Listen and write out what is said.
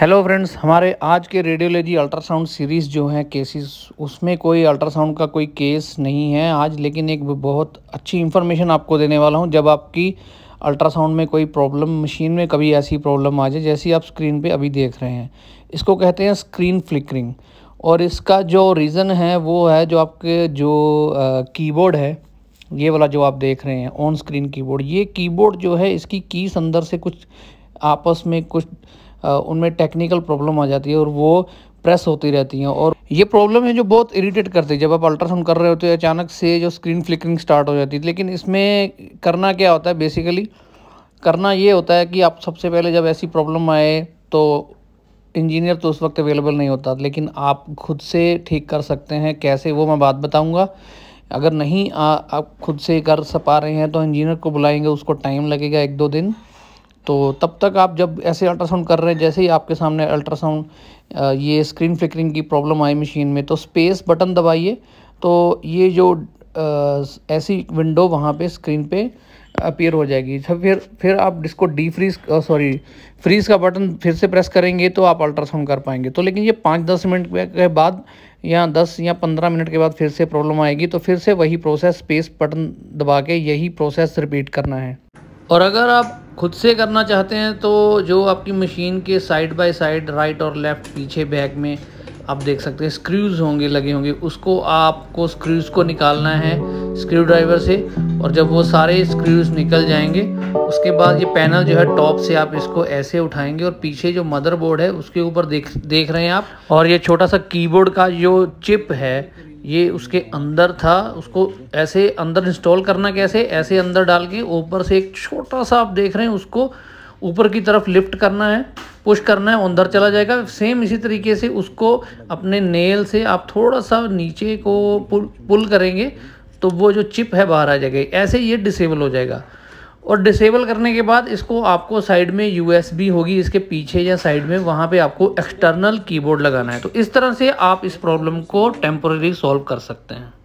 hello friends हमारे आज के रेडियोलॉजी अल्ट्रासाउंड सीरीज़ जो है केसेस उसमें कोई अल्ट्रासाउंड का कोई केस नहीं है आज लेकिन एक बहुत अच्छी इन्फॉर्मेशन आपको देने वाला हूं जब आपकी अल्ट्रासाउंड में कोई प्रॉब्लम मशीन में कभी ऐसी प्रॉब्लम आ जाए जैसी आप स्क्रीन पे अभी देख रहे हैं इसको कहते हैं स्क्रीन फ्लिकरिंग और इसका जो रीज़न है वो है जो आपके जो कीबोर्ड है ये वाला जो आप देख रहे हैं ऑन स्क्रीन कीबोर्ड ये कीबोर्ड जो है इसकी कीस अंदर से कुछ आपस में कुछ उनमें टेक्निकल प्रॉब्लम आ जाती है और वो प्रेस होती रहती हैं और ये प्रॉब्लम है जो बहुत इरीटेट करती है जब आप अल्ट्रासाउंड कर रहे होते हैं अचानक से जो स्क्रीन फ्लिकरिंग स्टार्ट हो जाती है लेकिन इसमें करना क्या होता है बेसिकली करना ये होता है कि आप सबसे पहले जब ऐसी प्रॉब्लम आए तो इंजीनियर तो उस वक्त अवेलेबल नहीं होता लेकिन आप खुद से ठीक कर सकते हैं कैसे वो मैं बात बताऊँगा अगर नहीं आ, आप खुद से कर पा रहे हैं तो इंजीनियर को बुलाएंगे उसको टाइम लगेगा एक दो दिन तो तब तक आप जब ऐसे अल्ट्रासाउंड कर रहे हैं जैसे ही आपके सामने अल्ट्रासाउंड ये स्क्रीन फ्लिकरिंग की प्रॉब्लम आई मशीन में तो स्पेस बटन दबाइए तो ये जो ऐसी विंडो वहाँ पे स्क्रीन पे अपीयर हो जाएगी सब फिर फिर आप इसको डी फ्रीज सॉरी फ्रीज का बटन फिर से प्रेस करेंगे तो आप अल्ट्रासाउंड कर पाएंगे तो लेकिन ये पाँच दस मिनट के बाद या दस या पंद्रह मिनट के बाद फिर से प्रॉब्लम आएगी तो फिर से वही प्रोसेस स्पेस बटन दबा के यही प्रोसेस रिपीट करना है और अगर आप खुद से करना चाहते हैं तो जो आपकी मशीन के साइड बाई साइड राइट और लेफ़्ट पीछे बैक में आप देख सकते हैं स्क्रूज होंगे लगे होंगे उसको आपको स्क्रूज को निकालना है स्क्रू ड्राइवर से और जब वो सारे स्क्रूज निकल जाएंगे उसके बाद ये पैनल जो है टॉप से आप इसको ऐसे उठाएंगे और पीछे जो मदरबोर्ड है उसके ऊपर देख देख रहे हैं आप और ये छोटा सा कीबोर्ड का जो चिप है ये उसके अंदर था उसको ऐसे अंदर इंस्टॉल करना कैसे ऐसे अंदर डाल के ऊपर से एक छोटा सा आप देख रहे हैं उसको ऊपर की तरफ लिफ्ट करना है पुश करना है अंदर चला जाएगा सेम इसी तरीके से उसको अपने नेल से आप थोड़ा सा नीचे को पुल पुल करेंगे तो वो जो चिप है बाहर आ जाएगी ऐसे ये डिसेबल हो जाएगा और डिसेबल करने के बाद इसको आपको साइड में यूएसबी होगी इसके पीछे या साइड में वहाँ पे आपको एक्सटर्नल कीबोर्ड लगाना है तो इस तरह से आप इस प्रॉब्लम को टेम्पोरेरी सॉल्व कर सकते हैं